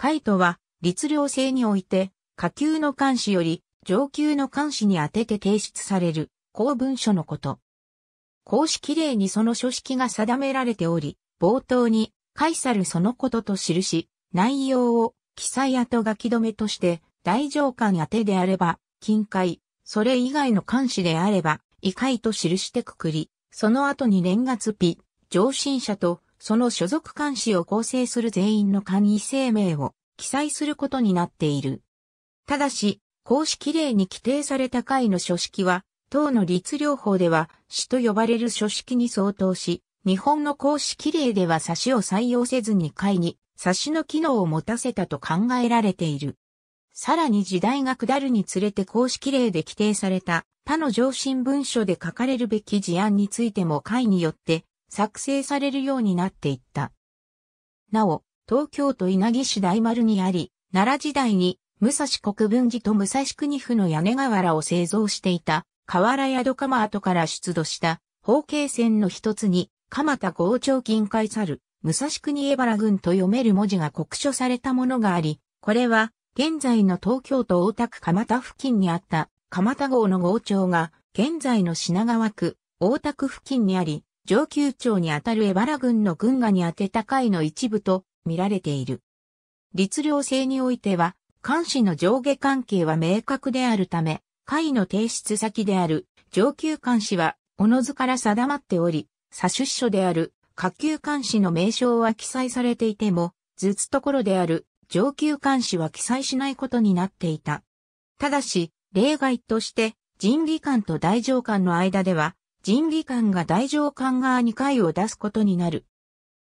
カイトは、律令制において、下級の監視より上級の監視に当てて提出される公文書のこと。公式例にその書式が定められており、冒頭に、カイサルそのことと記し、内容を記載後書き止めとして、大上官宛てであれば、近海、それ以外の監視であれば、異界と記してくくり、その後に年月日、上申者と、その所属監視を構成する全員の簡易声明を記載することになっている。ただし、公式例に規定された会の書式は、党の律令法では、詩と呼ばれる書式に相当し、日本の公式例では差しを採用せずに会に差しの機能を持たせたと考えられている。さらに時代が下るにつれて公式例で規定された他の上申文書で書かれるべき事案についても会によって作成されるようになっていった。なお、東京都稲城市大丸にあり、奈良時代に武蔵国分寺と武蔵国府の屋根瓦を製造していた、河原宿鎌跡から出土した、方形線の一つに、蒲田郷町近海猿、武蔵国荏原郡と読める文字が酷書されたものがあり、これは、現在の東京都大田区蒲田付近にあった、蒲田郷の郷町が、現在の品川区、大田区付近にあり、上級町にあたる荏原郡の郡衙に宛てた階の一部と、見られている。律令制においては、監視の上下関係は明確であるため、会の提出先である上級監視は、おのずから定まっており、左出所である下級監視の名称は記載されていても、ずつところである上級監視は記載しないことになっていた。ただし、例外として、人技官と大上官の間では、人技官が大上官側に会を出すことになる。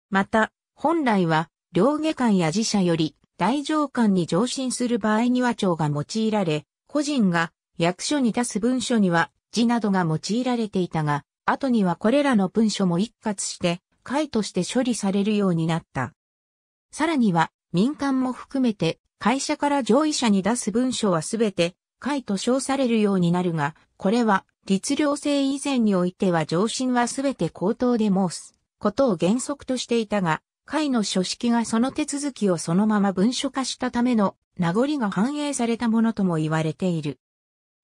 また、本来は、両下官や寺社より大上官に上申する場合には長が用いられ、個人が役所に出す文書には字などが用いられていたが、後にはこれらの文書も一括して、会として処理されるようになった。さらには、民間も含めて、会社から上位者に出す文書はすべて、会と称されるようになるが、これは、律令制以前においては上申はすべて口頭で申す、ことを原則としていたが、会の書式がその手続きをそのまま文書化したための名残が反映されたものとも言われている。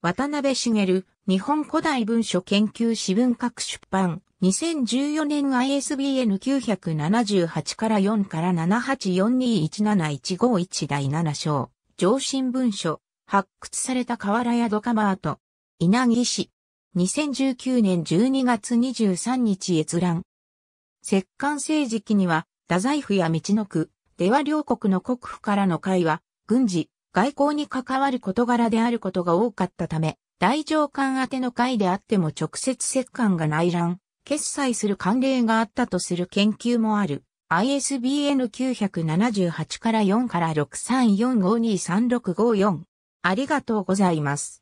渡辺茂、日本古代文書研究史文学出版、2014年 ISBN 978から4から78421715第7章、上新文書、発掘された河原宿ート、稲城市、2019年12月23日閲覧。摂関政治期には、太宰府や道の区では両国の国府からの会は、軍事、外交に関わる事柄であることが多かったため、大上官宛ての会であっても直接接官が内乱、決済する慣例があったとする研究もある。ISBN 978から4から634523654。ありがとうございます。